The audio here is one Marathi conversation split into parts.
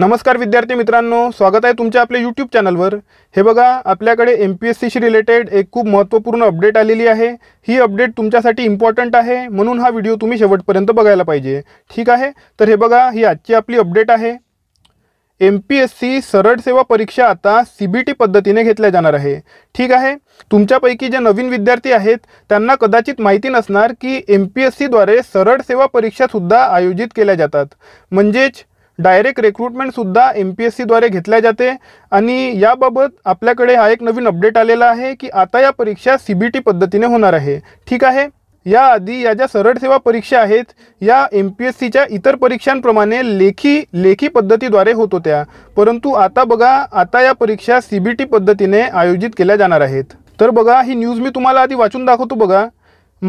नमस्कार विद्यार्थी मित्रांनो स्वागत आहे तुमच्या आपल्या यूट्यूब चॅनलवर हे बघा आपल्याकडे एम पी एस सीशी रिलेटेड एक खूप महत्त्वपूर्ण अपडेट आलेली आहे ही अपडेट तुमच्यासाठी इम्पॉर्टंट आहे म्हणून हा व्हिडिओ तुम्ही शेवटपर्यंत बघायला पाहिजे ठीक आहे तर हे बघा ही आजची आपली अपडेट आहे एम पी एस सी सरळ सेवा परीक्षा आता सी बी टी पद्धतीने घेतल्या जाणार आहे ठीक आहे तुमच्यापैकी जे नवीन विद्यार्थी आहेत त्यांना कदाचित माहिती नसणार की एम पी एस सीद्वारे सरळ सेवा परीक्षासुद्धा आयोजित केल्या जातात म्हणजेच डायरेक्ट रिक्रुटमेंटसुद्धा एम पी एस सीद्वारे घेतल्या जाते आणि याबाबत आपल्याकडे हा एक नवीन अपडेट आलेला आहे की आता या परीक्षा सी बी टी पद्धतीने होणार आहे ठीक आहे या आधी या ज्या सरळ सेवा परीक्षा आहेत या एम पी एस सीच्या इतर परीक्षांप्रमाणे लेखी लेखी पद्धतीद्वारे होत होत्या परंतु आता बघा आता या परीक्षा सी बी टी पद्धतीने आयोजित केल्या जाणार आहेत तर बघा ही न्यूज मी तुम्हाला आधी वाचून दाखवतो बघा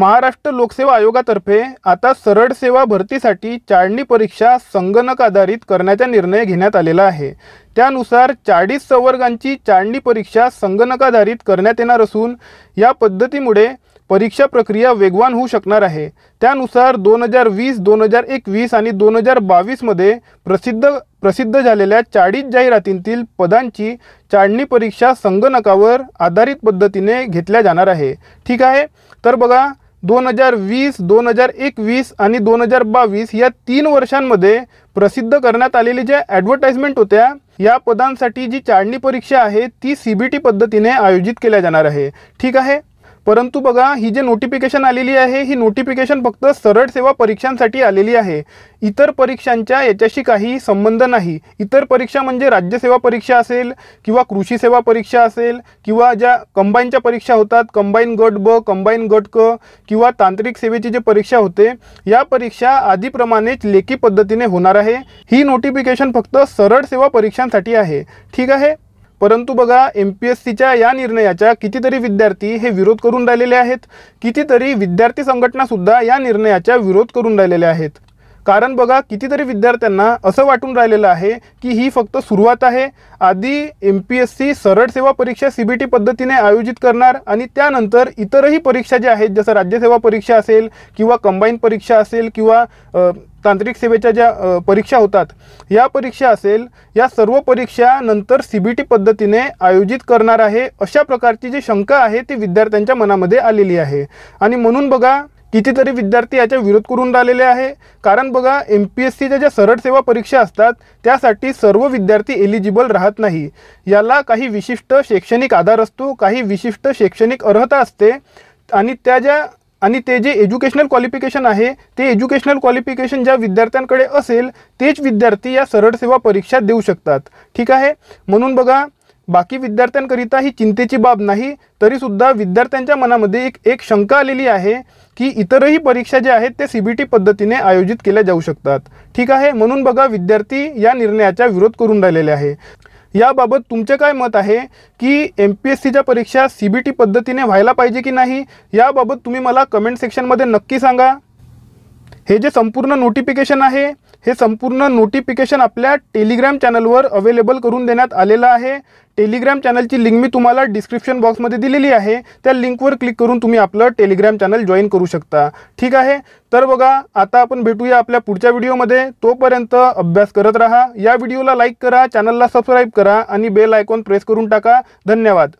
महाराष्ट्र लोकसेवा आयोगातर्फे आता सरळ सेवा भरतीसाठी चाळणी परीक्षा संगणक आधारित करण्याचा निर्णय घेण्यात आलेला आहे त्यानुसार चाळीस संवर्गांची चाळणी परीक्षा संगणकाधारित करण्यात येणार असून या पद्धतीमुळे परीक्षा प्रक्रिया वेगवान होऊ शकणार आहे त्यानुसार दोन हजार वीस दोन हजार एकवीस आणि दोन हजार बावीसमध्ये प्रसिद्ध प्रसिद्ध झालेल्या चाळीस जाहिरातींतील पदांची चाळणी परीक्षा संगणकावर आधारित पद्धतीने घेतल्या जाणार आहे ठीक आहे तर बघा दोन हजार वीस दोन हजार एकवीस आणि दोन हजार बावीस या तीन वर्षांमध्ये प्रसिद्ध करण्यात आलेली ज्या ॲडव्हर्टाइजमेंट होत्या या पदांसाठी जी चाळणी परीक्षा आहे ती सी बी टी पद्धतीने आयोजित केल्या जाणार आहे ठीक आहे परंतु बघा ही जे नोटिफिकेशन आलेली आहे ही नोटिफिकेशन फक्त सरळ सेवा परीक्षांसाठी आलेली आहे इतर परीक्षांच्या याच्याशी काही संबंध नाही इतर परीक्षा म्हणजे राज्यसेवा परीक्षा असेल किंवा कृषी सेवा परीक्षा असेल किंवा ज्या कंबाईनच्या परीक्षा होतात कंबाईन गट ब कंबाईन गट क किंवा तांत्रिक सेवेची जी परीक्षा होते या परीक्षा आधीप्रमाणेच लेखी पद्धतीने होणार आहे ही नोटिफिकेशन फक्त सरळ सेवा परीक्षांसाठी आहे ठीक आहे परंतु बघा एम पी एस सीच्या या निर्णयाच्या कितीतरी विद्यार्थी हे विरोध करून राहिलेले आहेत कितीतरी विद्यार्थी संघटनासुद्धा या निर्णयाच्या विरोध करून राहिलेल्या आहेत कारण बघा कितीतरी विद्यार्थ्यांना असं वाटून राहिलेलं आहे की ही फक्त सुरुवात आहे आधी एम पी एस सी सरळ सेवा परीक्षा सी बी टी पद्धतीने आयोजित करणार आणि त्यानंतर इतरही परीक्षा ज्या आहेत जसं राज्यसेवा परीक्षा असेल किंवा कंबाईन परीक्षा असेल किंवा तांत्रिक सेवेच्या ज्या परीक्षा होतात या परीक्षा असेल या सर्व परीक्षा नंतर सी बी टी पद्धतीने आयोजित करणार आहे अशा प्रकारची जी शंका आहे ती विद्यार्थ्यांच्या मनामध्ये आलेली आहे आणि म्हणून बघा कितीतरी विद्यार्थी याच्या विरोध करून राहिलेले आहे कारण बघा एम पी एस सीच्या ज्या सरळ सेवा परीक्षा असतात त्यासाठी सर्व विद्यार्थी एलिजिबल राहत नाही याला काही विशिष्ट शैक्षणिक आधार असतो काही विशिष्ट शैक्षणिक अर्हता असते आणि त्या ज्या आणि ते जे एज्युकेशनल क्वालिफिकेशन आहे ते एज्युकेशनल क्वालिफिकेशन ज्या विद्यार्थ्यांकडे असेल तेच विद्यार्थी या सरळ सेवा परीक्षा देऊ शकतात ठीक आहे म्हणून बघा बाकी विद्यार्थ्यांकरिता ही चिंतेची बाब नाही तरीसुद्धा विद्यार्थ्यांच्या मनामध्ये एक एक शंका आलेली आहे की इतरही परीक्षा ज्या आहेत ते सी बी टी पद्धतीने आयोजित केल्या जाऊ शकतात ठीक आहे म्हणून बघा विद्यार्थी या निर्णयाचा विरोध करून राहिलेले आहे याबाबत तुमचे काय मत आहे की एम पी एस सीच्या परीक्षा सी बी टी पद्धतीने व्हायला पाहिजे की नाही याबाबत तुम्ही मला कमेंट सेक्शनमध्ये नक्की सांगा हे जे संपूर्ण नोटिफिकेशन आहे हे संपूर्ण नोटिफिकेशन आपल्या टेलिग्राम चॅनलवर अवेलेबल करून देण्यात आलेलं आहे टेलिग्राम चॅनलची लिंक मी तुम्हाला डिस्क्रिप्शन बॉक्समध्ये दिलेली आहे त्या लिंकवर क्लिक करून तुम्ही आपलं टेलिग्राम चॅनल जॉईन करू शकता ठीक आहे तर बघा आता आपण भेटूया आपल्या पुढच्या व्हिडिओमध्ये तोपर्यंत अभ्यास करत राहा या व्हिडिओला लाईक करा चॅनलला सबस्क्राईब करा आणि बेल आयकॉन प्रेस करून टाका धन्यवाद